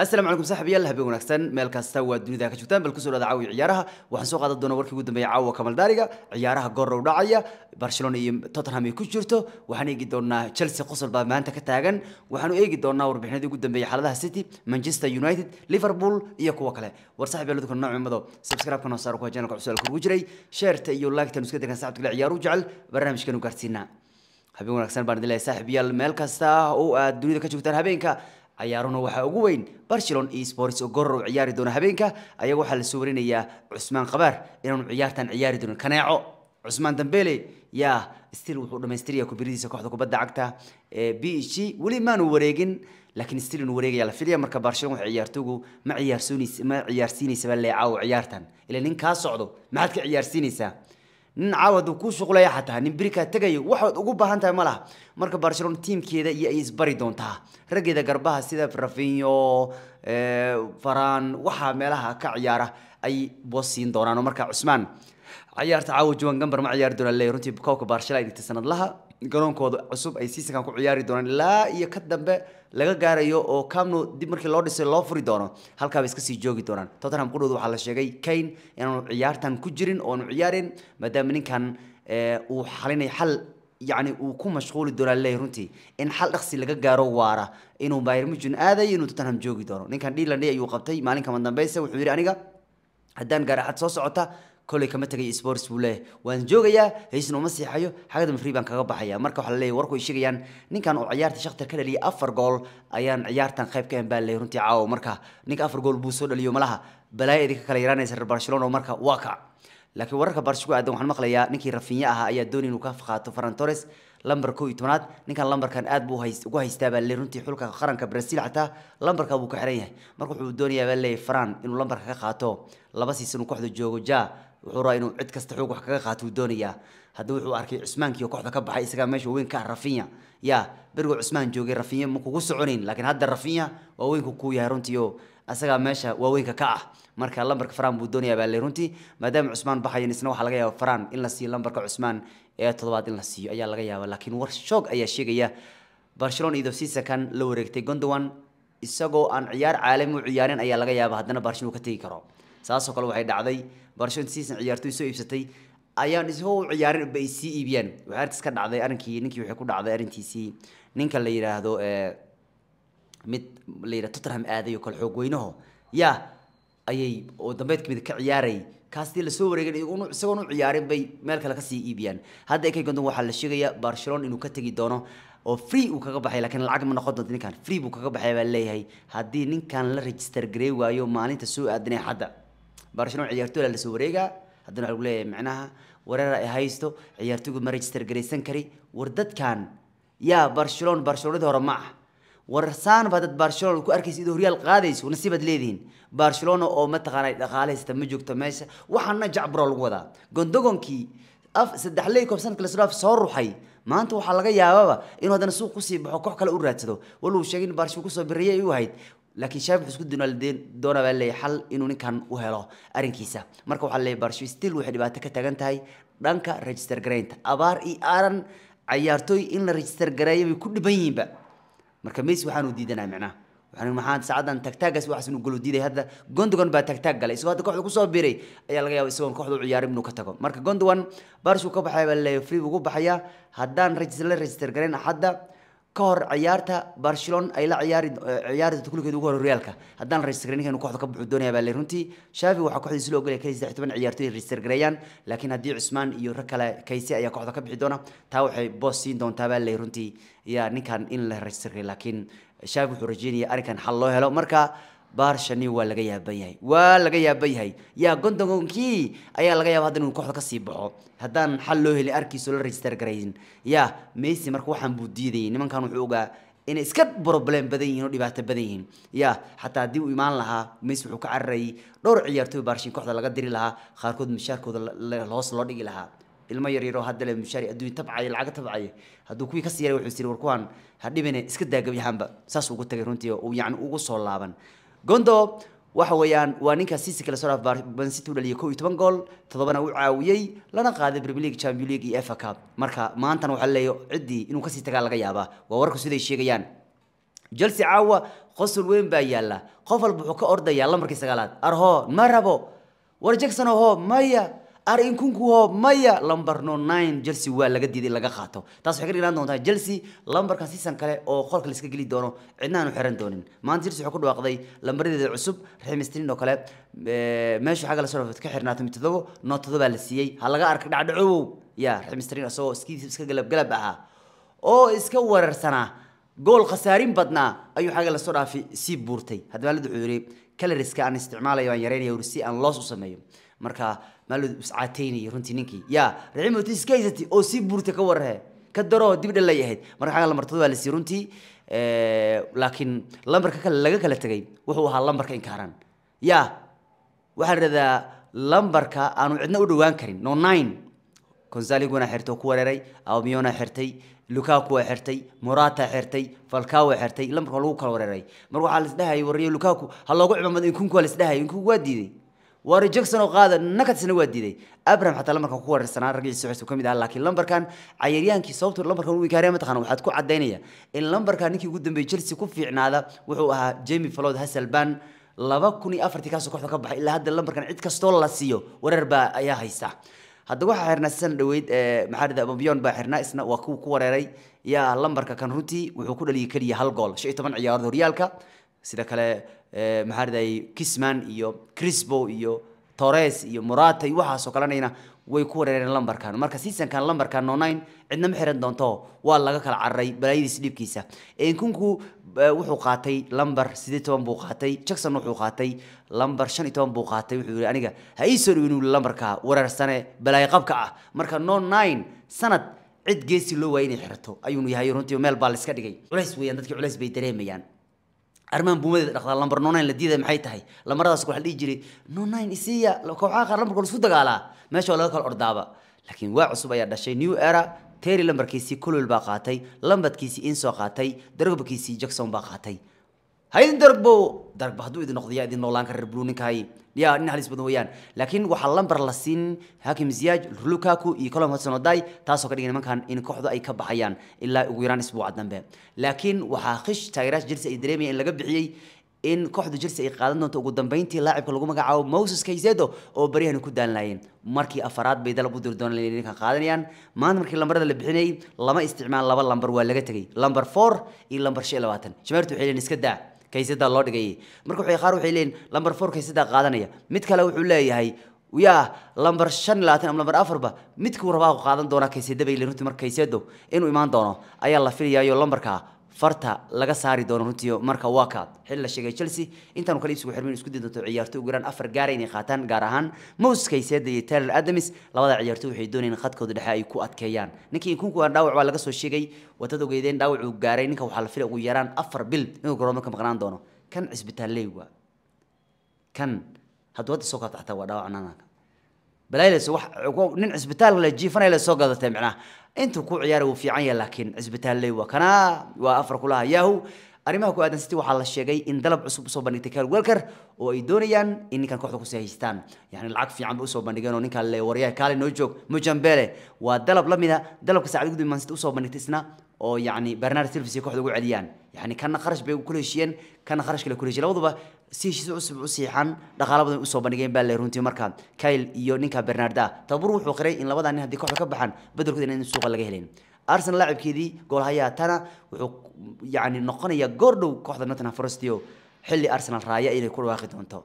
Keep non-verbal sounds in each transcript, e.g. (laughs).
asalaamu calaykum saaxib habeen wanaagsan meel kasta waa dunida ka joogtaan bal kusoo dhaada caawi ciyaaraha waxaan soo qaadan doonaa warkii ugu dambeeya caawa kamaldaariga ciyaaraha goorrow dhacaya barcelona iyo tottenham ay ku jirto waxaan eegi doonaa chelsea qosol baa maanta ka taagan waxaanu eegi doonaa warbixinadii ugu dambeeya xaaladaha city manchester united liverpool iyo kuwa kale war saaxib yaal dadka nooc mado oo saar ku channelka cusub alku ugu jiray sheerta iyo like iska degan saaxib kale ciyaaru jecel barnaamijkan u gaarsiinaa habeen wanaagsan baan idin leeyahay saaxib meel kasta oo aad dunida ka joogtaan habeenka cayaaruna waxaa ugu weyn barcelon iyo sports ogoror u ciyaari doona habeenka ayaga waxaa la soo warinayaa cusmaan qabaar inaanu ciyaartan ciyaari doonin kaneeco cusmaan dambele yaa stil wuxuu dhamaystiraya kubiridiisa kooxda kubadda cagta ee b g weli maanu wareegin laakiin stil inuu wareegaya la filaya marka barcelon waxa ciyaartoogu ma ciyaarsiinaysaba leeca ciyaartan ilaa nin kaa socdo maxaad ka ciyaarsiinaysaa nin caawad ku shuqlaya xataa nin berikaa tegayo waxaad ugu baahan tahay ma marka barcelona tiimkeeda iyo ay isbari doontaa raggeeda garbaha sida rafinyo faran eh, waxaa meelaha ka ciyaara ay boos siin doonaan marka cusmaan ciyaarta caawa juwan gambar ma ciyaari doonaa le runtii kooka barcelona dhigtay sanadlaha garoonkooda cusub ay siisankan ku ciyaari doonaan ilaa iyo ka dambe laga gaarayo oo camno dib markii loo dhisay loo furi doono halkaabay iska sii joogi doonaan tottenham kudhowd waxaa la sheegay kane inaanu ciyaartan ku jirin oo ciyaarin maadaama ninkan eh, uu xalinay xal يعني وكو مشغول دول الله رنتي إن حل أخسي لقا قارو وارا إنو باير مجن آذا ينو تتنهم جوغي دورو نين كان ديلا ليه يوقبتي مالين كمان دنبايسة وحويري أنيقا هدان قارا حد koley kama tagay sports buu leeyahay waan joogayaa haysna uma siixayo xagada mafrii baan kaga baxayaa marka waxaa laleeyahy warku sheegayaan ninkan uu ciyaarta shakhtar ka dhaliyay afar gool ayaan ciyaartan qayb ka ahan baa leeyahy runtii caawa marka ninka afar gool buu soo dhaliyo malaha balaaya idinka kala yaraanaysa reer barcelona oo marka waa kac laakiin wararka baarshigu aadan waxaan maqlayaa ninkii rafinya ahaa ayaa doonay inuu ka qaato ferran lambar kow iyo tobnaad ninkan lambarkan aad buu ugu haystaa baa le runtii xulka qaranka brasil xataa lambarka buu ka xiran yahay marka wuxuu doonayaa baa leeyahy faran inuu lambarka ka qaato laba siisan uu kooxda joogo ja wuxuu rabaa inuu cid kasta xoog wax kaga qaatuu doonayaa haddii wuxuu arkay cusmaankii kooxda ka baxay isagaa meesha weyn ah rafinya yaa berigoo cusmaan joogay rafinya ma kugu soconayn laakiin hadda rafinya waaweynku kuu yahay runtii oo meesha waaweynka ka ah marka lambarka faraan buu doonayaa baa le runtii maadaama cusmaan baxayan isna waxaa laga yaaba faraan in la siiyo lambarka cusmaan ee toddobaad in la siiyo ayaa laga yaaba laakiin war shoog ayaa sheegaya barcelona iyadoo siisakan la wareegtay gondowan isagoo aan ciyaar caalami u ciyaarin ayaa laga yaaba haddana barcelona ka tegi karo saasoo kale waxay dhacday barshon season ciyaartoy soo iibsatay ayaan isoo ciyaarin ba ay sii iibiyaan waxaa arkaas ka dhacday arinkii ninkii waxay ku dhacday arrintiisii ninka la yidhaahdo eh, mid la yidhahdo tottenham aaday oo kale xoog yaa ayay oo dambeed kamid ka ciyaaray kaastii lasoo wareegay isagoon u ciyaarin bay meel kale kasii iibiyaan hadda ekay gondon waxaa la sheegaya barcelona inuu ka tegi doono oo free uu kaga baxay laakiin lacag ma noqon doonto ninkan free buu kaga baxay baa leeyahay haddii ninkan la register gareey waayo maalinta soo aadanaya xadda barcelona ciyaartoyla lasoo wareegaa haddana waxaa lagu leeyahay macnaha wareer ay haysto ciyaartoygu ma register garaysan kari war dadkan yaa barcelona barcelonadii hore ma ah war dad barcelona ku arkaysa idoo horyaal qaadayso nasiibaad leedihiin barcelona oo mataqaanaa dhaqaaleysta ma joogto meesha waxaana jacbro lagu wadaa gondogonkii saddex ley koob sanadka lasdhaaf soo ruxay maanta waxaa laga yaababa inuu haddana suuq kusii baxo koox kale u raadsado walow sheegay in barcelona kusoo biraya ay u ahayd laakiin shaafic isku dunaalideen doona baa leeyahay xal inuu ninkan u helo arrinkiisa marka waxaa leeyahay barshu still waxay dhibaato ka taagan tahay dhanka register garaynta abaar iyo aaran cayaartooy in la register gareeyo bay ku dhiban yihiinba marka messi waxaanu diidanahay micnaha maxaan saacadan tagtaagaas waxaas inuu golo diiday hadda gondogan baa tagtaag galay isagoo hadda kooxda kusoo biray ayaa laga yaabay isagoon kooxda u ciyaarin inuu ka tago marka gondogan barshuu ka baxay baa leeyahay free ugu baxaya haddaan register la register garayn axadda ka hor ciyaarta barcelona ay la ciyaari eh, baarshani waa laga yaaban yahay waa laga yaaban yahay yaa gondongonkii ayaa laga yaaba hadda inuu kooxda kasii baxo haddaan xal loo helin arkiisoo la register garayn ya mesy marka waxaan buu diidayay nimankan wuxuu ogaa inay iska problem badan yihin oo dhibaato badan yihiin ya xataa haddii uu imaan lahaa mesy wuxuu ka cararayay dhowr ciyaartooy baarshin kooxda laga diri lahaa qaarkood mishaarkooda hoos loo dhigi lahaa ilmo yar yaroo hadda le mishaari lacaga tabcaya hadduu kuwii kasii yaray wuxuu is yiri ha dhibine iska daagabyahaanba saas ugu tagay runtii yacni ugu soo laaban gondo waxa weeyaan waa ninka sisi kala soo dhaaf Man City u dhaliyay 12 gool todobana uu caawiyay lana qaaday Premier League Champions League iyo FA Cup marka maantan waxa leeyo cidii inuu ka sii tagaa laga yaabaa waa warku siday sheegayaan Chelsea caawa qosol weyn baa yaala qof walba ka ordayaa lamarkii sagaalaad arho ma rabo war Jackson oho maya ar inkunkuho maya lumber no nine jelse waa laga diiday laga qaato taas waxay ka dhignaan doontaa jelse lumberka season kale oo qolka laiska geli doono cidna xiran doonin maanta jelse wuxuu ku dhawaaqday lambaradeeda cusub remistirin oo kale meeshu xagga la soo ka xirnaa tomi todobo noo todobaa la siiyey ha laga arkay dhacdhacowow ya remistirin isagoo iska galabgalab ahaa oo iska weerarsanaa gool khasaarin badnaa ayuu xagga lasoo dhaafi sii buurtay haddamaalad wuxuu yidhi calariska aan isticmaalayo aan yareynaya warsi aan loos u sameeyo marka maaloo iscataynayay sii buurta ka warrahe ka daroo dib dhalay ahayd marka lamartada waa la sii runtii eh, laakiin lambarka kale laga kala tegay wuxuu ahaa lambarka inkaaran yaa waxaa ladhahdaa lambarka aanu cidna u dhawaan karin no nine consalinguna xirtay oo ku wereeray aubamiona xirtay lukaku waa xirtay morata xirtay falka xirtay lambarka lagu kala wereeray mar waxaa la isdhahayay lukaku ha loogu cimamad inkunku waa la inkunku waa diiday waari jackson oo qaada nakatsna waa diiday abraham xataa lambarkan ku weerarsanaa raggiisa socodka kamid ah laakiin lambarkan cayaaryaankii sababtu lambarkan uu ikaariya mataqana waxaad ku cadaynaya in lambarkan ninkii ugu dambeeyay chelsea ku fiicnaada wuxuu ahaa jamie flood hasselban laba kun iyo afartii kaasoo kooxda ka baxay ilaa hadda lambarkan cid kastoo la siiyo wareer baa ayaa haysta hadda waxaa xirnaa sisan dhaweyd maxaadida bambiyon baa xirnaa isna waa kuwa ku wareeray yaa lambarka kan runtii wuxuu ku dhaliyay keliya hal gool shan toban ciyaarood horyaalka sida kale eh, maxaa kisman iyo crisbo iyo torres iyo murata iyo waxaasoo kalenayna way ku wareereen lambarkan marka seasonkan lambarkan no nine cidnama xiran doonto waa laga kala cararay balaayadiis dhibkiisa nkunku wuxuu qaatay lambar sideed toban buu qaatay jackson wuxuu qaatay lambar shan iyo toban buu qaatay wuxuu yihi aniga ha ii soo dhaweynu lambarka wareersane balaayo ah marka no sanad cid geesi loo waayay inay xirato ayuunu yahay runtii meel baa la iska dhigay culays weeyaan dadkii culays bay dareemayaan arimahan buumadeeda dhaqdaa lambar no nine la diidaya maxay tahay lambaradaas waxaa la dhihi jiray no nine isiya kooxaha qaar lambarka laisku dagaalaa meesha waa laga kala ordaaba laakiin waa cusub ayaa dhashay new era terry lambarkiisii colwell baa qaatay lambadkiisii insoo qaatay darobkiisii jackson baa qaatay haydin darbo darba hadduu idin noqdo idin noolaan kara reer buluuninkaay yaa nin halis badan weeyaan laakiin waxaa lambar la siin hakim ziyaaj lukaku iyo colom hudson taasoo ka dhigay nimankan in kooxdu ay ka baxayaan ilaa ugu yaraan isbuuca dambe laakiin waxaa khish taageeraasha jelsi ay dareemaya in laga bixiyey in kooxdu jelsi ay qaadan doonto ugu dambeyntii laacibka lagu magacaabo moses kaysedo oo baryahani ku daanlaayeen markii afaraad bay dalab u diri doonaan ninkan qaadanayaan maanta markii lambarada la bixinayey lama isticmaal laba lambar waa laga tegey lambar four iyo lambar shan labaatan shameertu waxay leen iska daa kaysada loo dhigay marka qaar waxay leeyihin lamber four kaysada qaadanaya mid kale wuxuu leeyahay ya lamber shan labaatan ama lamber afarba midkuu rabaa qaadan doonaa kaysada bay leeyihin runtii marka inuu imaan doono ayaa la filayayo lambarka farta laga saari doono runtii marka waa kaad la sheegay Chelsea intaanu kala isugu xirmin isku diidanto ciyaartooy ugu yaraan afar gaar inay qaataan gaar ahaan Moses Caicedo iyo Tyler Adams labada ciyaartooy waxay doonayeen khadkooda dhexe ay ku adkeeyaan ninkii kunku aan dhaawac waa laga soo sheegay wadada ogeydeen dhaawac uu gaaray ninka waxa la filay ugu yaraan afar bil inuu garoonka ka maqnaan doono kan cisbitaan leeyahay kan hadduu hadda soo kaabta waa dhaawacnaa balaayleyso wax nin cisbitaal la jiifanaya la soo gadatay micnaha intuu ku ciyaara wuu fiican yahay laakiin cisbitaalley waa kana waa afar kulaha yahu arrimaha ku aadan city waxaa la sheegay in dalab cusub usoo bandhigtay cal welker oo ay doonayaan in ninkan kooxda kusii haystaan yani lacag fiican bay usoo bandhigeen oo ninkan le waryaha kaale noo joog mujambele waa dalab la mida dalabka saacad gudbi man city usoo bandhigtay isna oo yani bernard silvis kooxda ugu celiyaan yani kana kharash bay kula heshiiyeen kana kharash kale kula heshiiyeen labaduba si heshiis cusub u siixan dhaqaala badan usoo bandhigeen baa leeyahay runtii markaa Kyle iyo ninka Bernarda tabur wuxuu qiray in labada nin hadii kooxda ka baxaan bedelkooda in suuqa laga helin Arsenal laacibkeedii goolhayaa tana wuxuu yani noqonayaa goordhow kooxda Nottingham Forest iyo xilli Arsenal raaya inay ku dhawaaqi doonto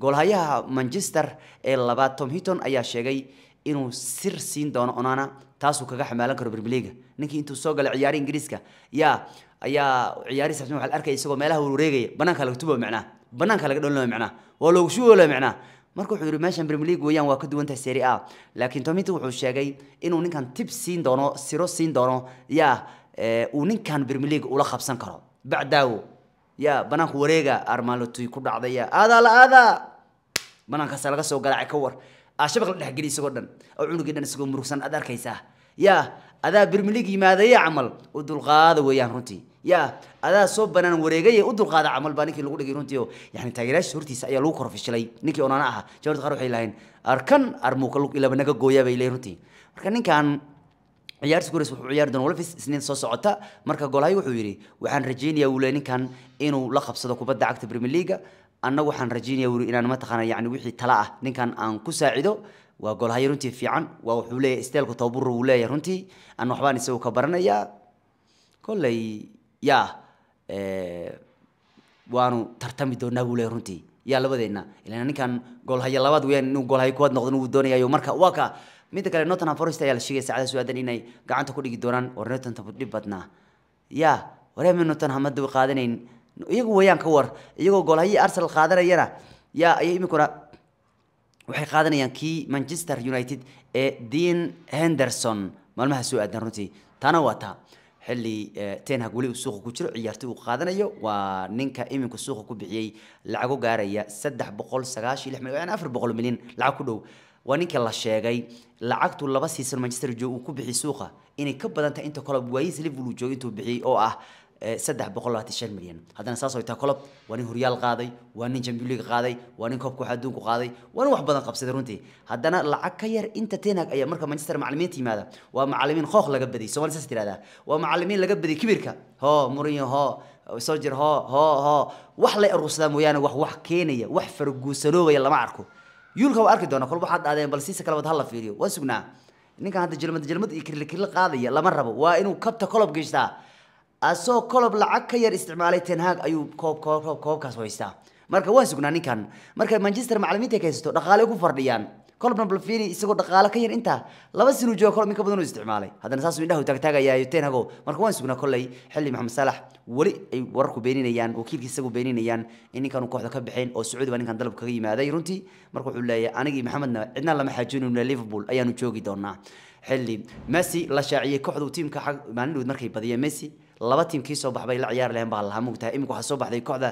goolhayaha Manchester ee labaad Tom Heaton ayaa sheegay inuu sir siin doono Onana taasoo kaga xamaalan karo Premier League ninkii intuu soo galay ciyaar Ingiriiska yaa ayaa ciyaarisa waa la isagoo meelaha wareegaya banaanka laga tuba micnaa banaanka laga dholinaya micnaa waa loogu shugoolaya micnaa marka wuxuu yidhi meeshan premier league weeyaan waa ka duwan tahay serie a laakiin tom wuxuu sheegay inuu ninkan tib siin doono siro siin doono yaa eh, uu ninkan premier league ula qabsan karo bacdaawo yaa banaanku wareega armaalotui ku dhacday yaa aadaa la banaankaasa laga soo galaacay ka war ashabaq la dhexgeliy isagoo dhan oo cunugii dhan isagoo murugsan aad arkaysaa yaa adaa premier league yimaadaya camal oo dulqaada weeyaan runtii ya adaa soo banaan wareegay u dulqaada camal baa ninkii lagu dhigay runtii yani taageerayaasha hortiisa ayaa lagu korofishilay ninkii onaana ahaa jawarta qaar waxay lahayn arkan armuuka ilaba naga gooyaa bay leeyihin runtii marka ninkan ciyaarta gores wuxuu ciyaari doona wolfis isniin soo socota marka golhay wuxuu yidhi waxaan rajaynayaa wuu ninkan inuu la qabsado kubadda cagta premier leaga annagu waxaan rajaynayaa wuu inaan mataqaana yani wixii tala ah ninkan aan ku saacido waa golhayo runtii fiican waa wuxuu leeyahay isteelka tababurra wuu leeyahay runtii an waxbaan isagu ka baranayaa kolley yaa eh, waanu tartami doonaa buu leeyahay runtii yaa labadeenna ilaan ninkan goolhaya labaad weyaan inuu goolhaya kuwaad noqdo inuu doonayaayo marka waa ka midda kale Nottingham Forest ayaa la sheegay saacadaas waadan inay gacanta ku dhigi doonaan war Nottingham dhib badnaa yaa wareema Nottingham hadda way qaadanayn iyagu wayaan ka war iyagoo goolhaya Arsenal qaadanayana yaa ayay imikuna waxay qaadanayaan kii Manchester United ee Dean Henderson maalmaha soo aadan runtii taana waa taa xili eh, tenhag weli uu suuqa ku jiro ciyaartoy uu qaadanayo waa ninka iminka suuqa ku bixiyey lacago gaaraya saddex boqol sagaashan lix milyan afar boqol milyan lacag ku dhow waa ninkii la sheegay lacagtu laba season manchester joog uu ku bixiyey suuqa inay ka badan tahay inta kolob waayiis liverpool joog intuu bixiyey oo ah saddex boqol labaatan shan milyan haddana saas oo itaa kolob waa nin horyaal qaaday waa nin jambiuliga qaaday waa nin koobka waxa adduunku qaaday waa nin wax badan qabsaday runtii haddana lacag ka yar inta tenag ayaa marka manchester macalimiinta yimaada waa macalimiin kooq laga badiyay somali saas tirahdaa waa macalimiin laga badiyay kibirka ho murinyo ho soldier ho ho ho wax lay aruursadaa mooyaane wax wax keenaya wax farguusanoogaya lama arko yuulka waa arki doona kolba waxaad dhaadeen bal siisa kalabad hala fiiriyo waa sugnaa ninkan hadda jelmad jelmad iyo kirlikirli qaadaya lama rabo waa inuu kabta kolob geystaa asoo colob lacag ka yar isticmaalay tenhaag ayuu koobkaas haystaa marka waa sugnaa ninkan marka manchester macalimiinta haysato dhaqaale ku fardhiyaan kolobna balfiini isagoo dhaqaale ka yar intaa laba sinu jooga kolob ninka badan isticmaalay haddana saasuu indhahu taagtaagayaa tenhago marka waan sugnaa kolley xilli maxamed saalax weli ay wararku beeninayaan wakiilkii isagu beeninayaan in ninkan kooxda ka bixin oo sacuudi baa ninkan dalab kaga yimaaday runtii marka wuxuu leeyahay anigii maxamedna cidna lama xaajinayno liverpool ayaanu joogi doonaa xilli messi la shaaciyey kooxdu tiimka ag markay badiyeen messi laba tiim baxbay la ciyaar laheen baa lahaa mugtahay imika waxaa soo baxday kooxda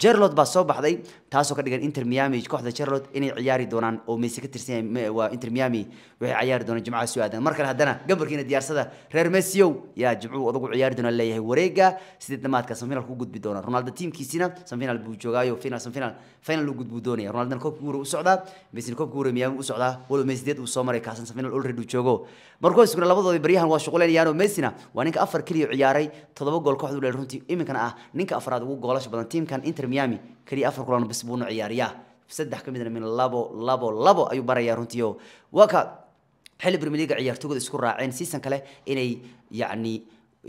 gerlod baa soo baxday taasoo ka dhigan inter miami kooxda gerlod inay ciyaari doonaan oo mayse ka tirsan waa inter miami waxay ciyaari doonaan jimcaha soo aadan mar kale haddana gambarkiina diyaarsada reer messiyow yaa jimcuhu odagu ciyaari doona leeyahay wareega sidii dhamaadka samfinaal ku gudbi doona ronaldo tiimkiisina samfinaal buu joogaayo samfinaal final uu gudbu doonaya ronaldona koobkii guure u socdaa messina koobkii guure miami u socdaa walow messi deed uu soo maray kaasan samfinaal already uu joogo markooskuna labadoodii baryahan waa shuqulinayaan oo waa ninka afar keliya ciyaaray toddoba gool kooxdu leeyahay runtii iminkana ah ninka afraad ugu goolasha badan tiimkan inter inter miami keliya afar kulan bis buuna ciyaariyaa saddex ka midna min labo labo labo ayuu barayaa runtiio waa ka xilli brmeliga ciyaartoogoda isku raaceen season kale inay yacni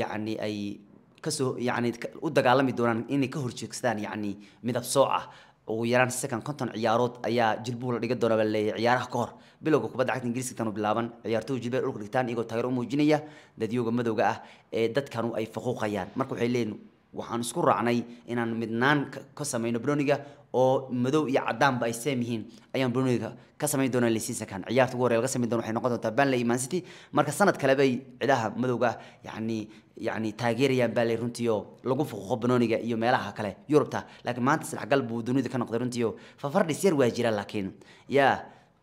yacni ay kasoo yani u dagaalami doonaan inay ka horjeegsadaan yacni midab sooc ah ugu yaraan second conton ciyaarood ayaa jilbuul la dhiga doona baa leeyahay ciyaaraha ka hor bilowga kubadda cagta ingiriiska tan u bilaaban ciyaartooy jilbeer dhulka dhigtaan iyagoo taageero u muujinaya dadyooga madowga ah ee dadkanu ay faquuqayaan marka waxay leeyihin waxaan isku raacnay inaan midnaan ka samayno broniga oo madow iyo cadaanba ay seem yihiin ayaan broniga ka samayn doonaa lisiisankan ciyaarta ugu hore laga samayn doono waxay noqon doontaa banley man city marka sanad kale bay cidaha madowga yacni yacni taageerayaan banley runtii lagu fuquqo banoniga iyo meelaha kale yurubta laakiin maanta isdhexgal buu dunida ka noqday runtii fafardhis yar waa jira laakiin yaa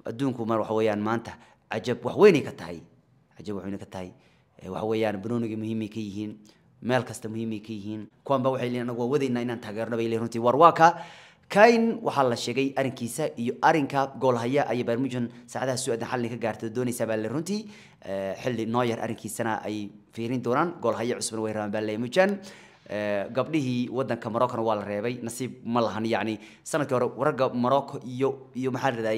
adduunku mar waxa weeyaan maanta cajab wax ka tahay cajab wax ka tahay waxa weeyaan banoniga muhiimay ka yihiin meel kasta muhiimay ka yihiin kuwanba waxay leeyihin anagu waa wadaynaa inaan taageerno bay leeyihin runtii war kain waxaa la sheegay arrinkiisa iyo arrinka goolhaya ayay bayr saacadaha su-aadan xallin ka gaartay doonaysaa baa le runtii xilli eh, nooyer arrinkiisana ay fiirin doonaan goolhaya cusubna way rabaan baa le munchen eh, gabdhihii wadanka moroccan waa la reebay nasiib ma lahan yacni sanadkii hore wararka morocco iyo iyo maxaa la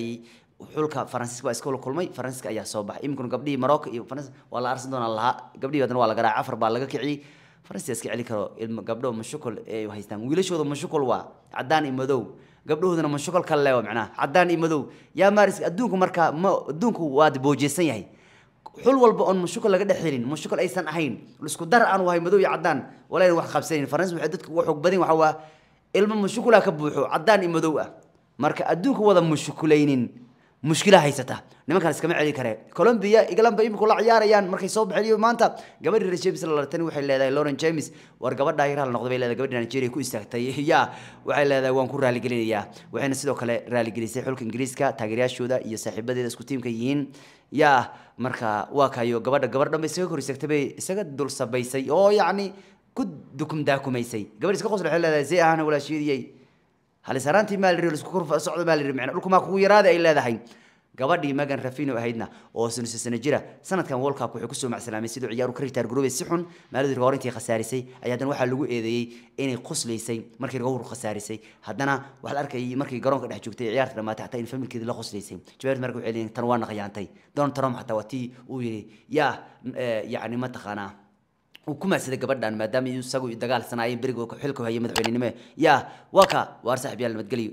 xulka faransiiska waa iskala kulmay faransiiska ayaa soo baxay iminkuna gabdhihii morocco iyo faransiis waa la arsan doonaa lahaa gabdhihii badan waa laga raacay afar baa laga kiciyey farastiaa iska celi karo ilma gabdho mashukol ay haystaan wiilashooda mashukol waa cadaan iyo madow gabdhahoodana mashukol ka leewa macnaha cadaan iyo madow yaa maaris adduunku markaa ma adduunku waad boojeysan yahay xul walba oon mashukol laga dhex helin mashukol aysan ahayn isku dar aan wahay madow iyo cadaan walayna wax qabsanayn faransi waxay dadka uga xoog badan waxaa waa ilmo mashukula ka buuxo cadaan iyo madow ah marka adduunka wada mashukulaynin mushkila haysata nimankan iskama celi kareen colombia englandba iminku la ciyaarayaan markay soo baxeen maanta gabadhi reer james lalatani waxay leedahay lauren james war gabadha ay raali bay leedahay gabadhi nigeria ku istaagtay (laughs) ya waxay leedahay waan ku raaligelinayaa waxayna sidoo kale raaligelisay xulka ingiriiska taageerayaashooda iyo saaxiibadeeda isku tiimka yihiin ya marka waa kayo gabadha gabar dhanba isaga kor istaagtay bay isaga dul sabaysay oo yacni ku dukum daakumaysay iska qosla waxay leedahay see ahana walaashiidiyey هل سرانتي مال ريال سكور فسعود مال ريال معنا لكم أكو يراد إلا ذحين قبادي ما كان رفين وأهيدنا أو سنة سنة جرا سنة كان وول كاب وحكسو مع سلامي سيدو عيار وكريتر جروب السحون ما لدي الوارنتي خساري سي أيضا واحد لقو إذا إيه إني قص لي سي مركي جور خساري سي هدنا واحد أرك مركي جرون كده حجوك عيار لما تحت إن فهم كده لا لي سي جبرت مركو علين تنوان غيان تي دون ترام حتى وتي ويا يعني ما تخانه وكما سيدا قبردان ما دام يساقو يدقال سنايين بريقو كحلكو هاي مدعوين نمي يا واكا وارسح بيال المدقليو